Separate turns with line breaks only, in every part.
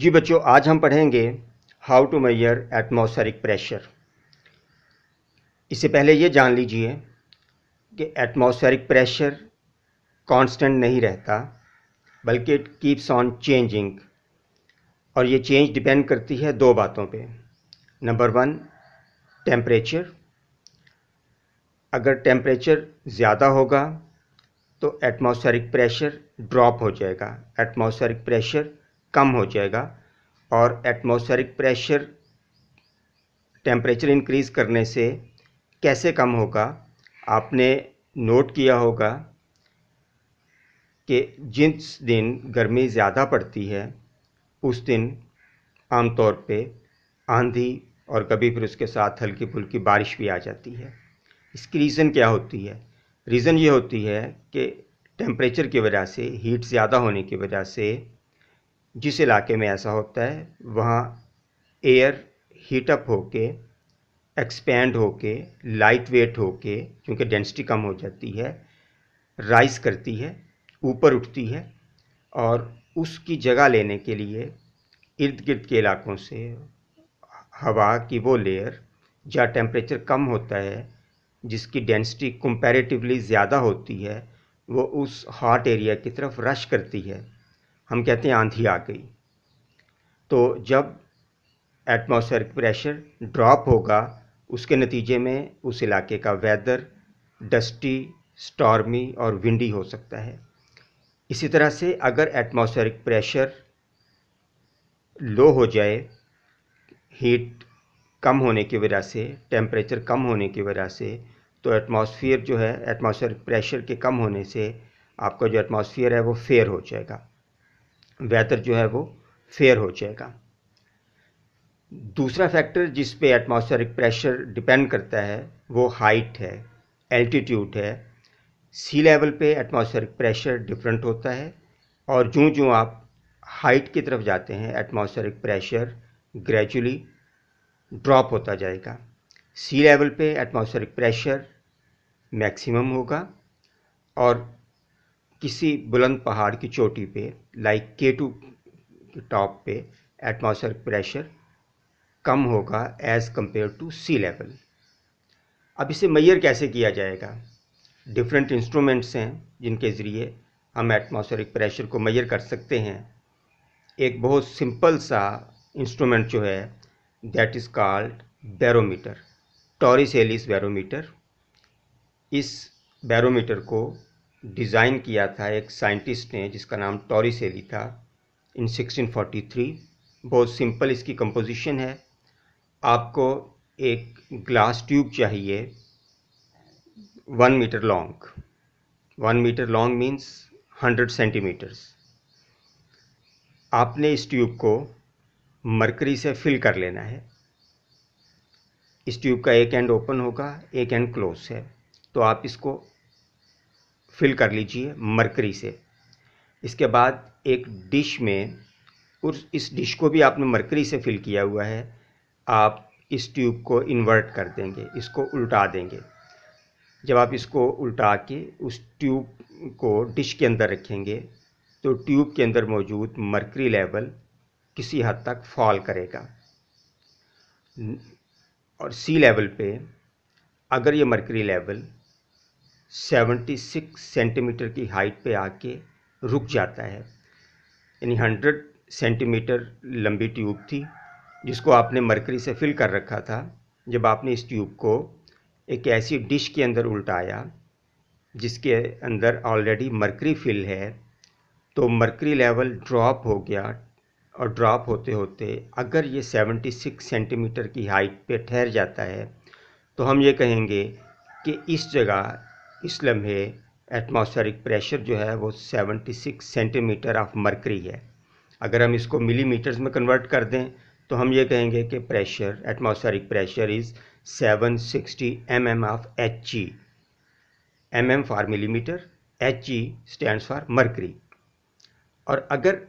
जी बच्चों आज हम पढ़ेंगे how to measure atmospheric pressure इससे पहले ये जान लीजिए कि एटमोसफेरिक प्रेशर कांस्टेंट नहीं रहता बल्कि इट कीप्स ऑन चेंजिंग और ये चेंज डिपेंड करती है दो बातों पे नंबर वन टेम्परेचर अगर टेम्परेचर ज़्यादा होगा तो एटमोसफेरिक प्रेशर ड्रॉप हो जाएगा एटमोसफेरिक प्रेशर कम हो जाएगा और एटमॉस्फेरिक प्रेशर टेम्परेचर इंक्रीज़ करने से कैसे कम होगा आपने नोट किया होगा कि जिस दिन गर्मी ज़्यादा पड़ती है उस दिन आमतौर पे आंधी और कभी फिर उसके साथ हल्की फुल्की बारिश भी आ जाती है इसकी रीज़न क्या होती है रीज़न ये होती है कि टेम्परेचर की वजह से हीट ज़्यादा होने की वजह से जिस इलाके में ऐसा होता है वहाँ एयर हीटअप होके एक्सपेंड होके लाइट वेट होके क्योंकि डेंसिटी कम हो जाती है राइज करती है ऊपर उठती है और उसकी जगह लेने के लिए इर्द गिर्द के इलाकों से हवा की वो लेयर जहाँ टेम्परेचर कम होता है जिसकी डेंसिटी कंपैरेटिवली ज़्यादा होती है वो उस हॉट एरिया की तरफ रश करती है हम कहते हैं आंधी आ गई तो जब एटमॉस्फेरिक प्रेशर ड्रॉप होगा उसके नतीजे में उस इलाके का वेदर डस्टी स्टॉर्मी और विंडी हो सकता है इसी तरह से अगर एटमॉस्फेरिक प्रेशर लो हो जाए हीट कम होने की वजह से टेम्परेचर कम होने की वजह से तो एटमॉस्फेयर जो है एटमॉस्फेरिक प्रेशर के कम होने से आपका जो एटमॉस्फेयर है वो फेयर हो जाएगा वेदर जो है वो फेयर हो जाएगा दूसरा फैक्टर जिस पे एटमॉस्फेरिक प्रेशर डिपेंड करता है वो हाइट है एल्टीट्यूड है सी लेवल पे एटमॉस्फेरिक प्रेशर डिफरेंट होता है और जो जो आप हाइट की तरफ जाते हैं एटमॉस्फेरिक प्रेशर ग्रेजुअली ड्रॉप होता जाएगा सी लेवल पे एटमॉस्फेरिक प्रेशर मैक्सिमम होगा और किसी बुलंद पहाड़ की चोटी पे लाइक के टू के टॉप पे एटमॉस्फेरिक प्रेशर कम होगा as compare to sea level अब इसे मैयर कैसे किया जाएगा डिफरेंट इंस्ट्रूमेंट्स हैं जिनके ज़रिए हम एटमॉस्फेरिक प्रेशर को मैयर कर सकते हैं एक बहुत सिंपल सा इंस्ट्रूमेंट जो है that is called barometer Torricelli barometer इस बैरोमीटर को डिज़ाइन किया था एक साइंटिस्ट ने जिसका नाम टॉरी सेली था इन 1643 बहुत सिंपल इसकी कंपोजिशन है आपको एक ग्लास ट्यूब चाहिए one metre long one metre long means hundred centimetres आपने इस ट्यूब को मरकरी से फिल कर लेना है इस ट्यूब का एक एंड ओपन होगा एक एंड क्लोज है तो आप इसको फिल कर लीजिए मरकरी से इसके बाद एक डिश में उस इस डिश को भी आपने मरकरी से फिल किया हुआ है आप इस ट्यूब को इन्वर्ट कर देंगे इसको उल्टा देंगे जब आप इसको उल्टा के उस ट्यूब को डिश के अंदर रखेंगे तो ट्यूब के अंदर मौजूद मरकरी लेवल किसी हद तक फॉल करेगा और सी लेवल पे अगर ये मरकरी लेवल 76 सेंटीमीटर की हाइट पे आके रुक जाता है यानी 100 सेंटीमीटर लंबी ट्यूब थी जिसको आपने मरकरी से फिल कर रखा था जब आपने इस ट्यूब को एक ऐसी डिश के अंदर उल्टाया जिसके अंदर ऑलरेडी मरकरी फिल है तो मरकरी लेवल ड्रॉप हो गया और ड्रॉप होते होते अगर ये 76 सेंटीमीटर की हाइट पे ठहर जाता है तो हम ये कहेंगे कि इस जगह इस लम्हे एटमॉस्फेरिक प्रेशर जो है वो 76 सेंटीमीटर ऑफ मरकरी है अगर हम इसको मिलीमीटर्स में कन्वर्ट कर दें तो हम ये कहेंगे कि pressure atmospheric pressure is 760 sixty M M of H E M M for millimetre H E stand for mercury और अगर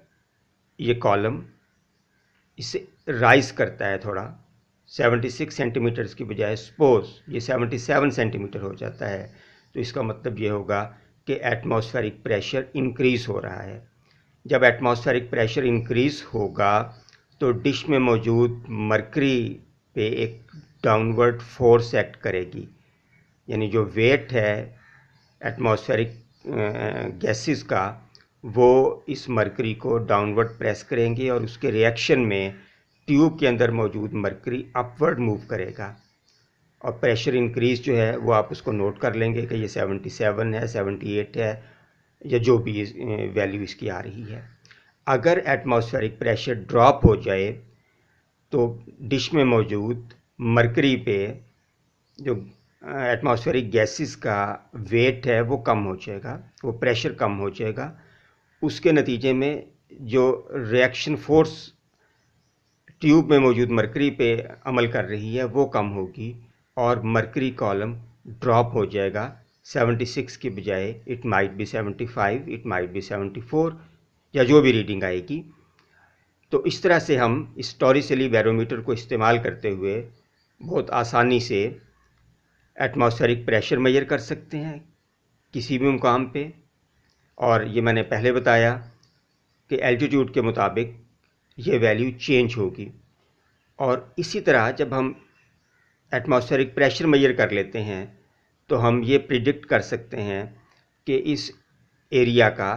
ये कॉलम इसे राइज करता है थोड़ा 76 सेंटीमीटर्स की बजाय सपोज ये 77 सेंटीमीटर हो जाता है तो इसका मतलब ये होगा कि एटमॉस्फेरिक प्रेशर इंक्रीज़ हो रहा है जब एटमॉस्फेरिक प्रेशर इंक्रीज़ होगा तो डिश में मौजूद मरकरी पे एक डाउनवर्ड फोर्स एक्ट करेगी यानी जो वेट है एटमॉस्फेरिक गैसेस का वो इस मरकरी को डाउनवर्ड प्रेस करेंगे और उसके रिएक्शन में ट्यूब के अंदर मौजूद मरकरी अपवर्ड मूव करेगा और प्रेशर इंक्रीज़ जो है वो आप उसको नोट कर लेंगे कि ये 77 है 78 है या जो भी वैल्यू इसकी आ रही है अगर एटमॉस्फेरिक प्रेशर ड्रॉप हो जाए तो डिश में मौजूद मरकरी पे जो एटमॉस्फेरिक गैसेस का वेट है वो कम हो जाएगा वो प्रेशर कम हो जाएगा उसके नतीजे में जो रिएक्शन फोर्स ट्यूब में मौजूद मरकरी पे अमल कर रही है वो कम होगी और मरकरी कॉलम ड्रॉप हो जाएगा 76 के बजाय it might be 75 it might be 74 या जो भी रीडिंग आएगी तो इस तरह से हम स्टोरीसली बैरोमीटर को इस्तेमाल करते हुए बहुत आसानी से एटमॉस्फेरिक प्रेशर मेजर कर सकते हैं किसी भी मुकाम पे और ये मैंने पहले बताया कि एल्टीट्यूड के मुताबिक ये वैल्यू चेंज होगी और इसी तरह जब हम एटमॉस्फेरिक प्रेशर मेजर कर लेते हैं तो हम ये प्रिडिक्ट कर सकते हैं कि इस एरिया का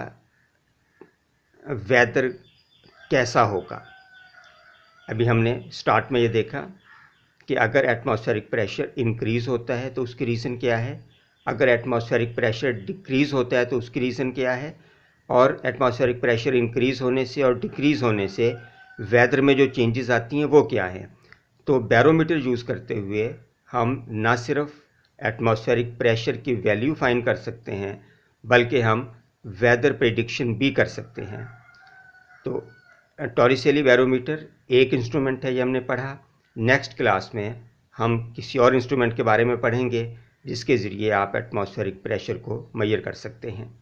वेदर कैसा होगा अभी हमने स्टार्ट में ये देखा कि अगर एटमॉस्फेरिक प्रेशर इंक्रीज़ होता है तो उसकी रीज़न क्या है अगर एटमॉस्फेरिक प्रेशर डिक्रीज़ होता है तो उसकी रीज़न क्या है और एटमॉस्फेरिक प्रेशर इंक्रीज़ होने से और डिक्रीज़ होने से वेदर में जो चेंजेस आती हैं वो क्या हैं तो बैरोमीटर यूज़ करते हुए हम ना सिर्फ एटमॉस्फेरिक प्रेशर की वैल्यू फाइन कर सकते हैं बल्कि हम वेदर प्रिडिक्शन भी कर सकते हैं तो टॉरिसेली बैरोमीटर एक इंस्ट्रूमेंट है ये हमने पढ़ा नेक्स्ट क्लास में हम किसी और इंस्ट्रूमेंट के बारे में पढ़ेंगे जिसके ज़रिए आप एटमॉस्फेरिक प्रेशर को मैयर कर सकते हैं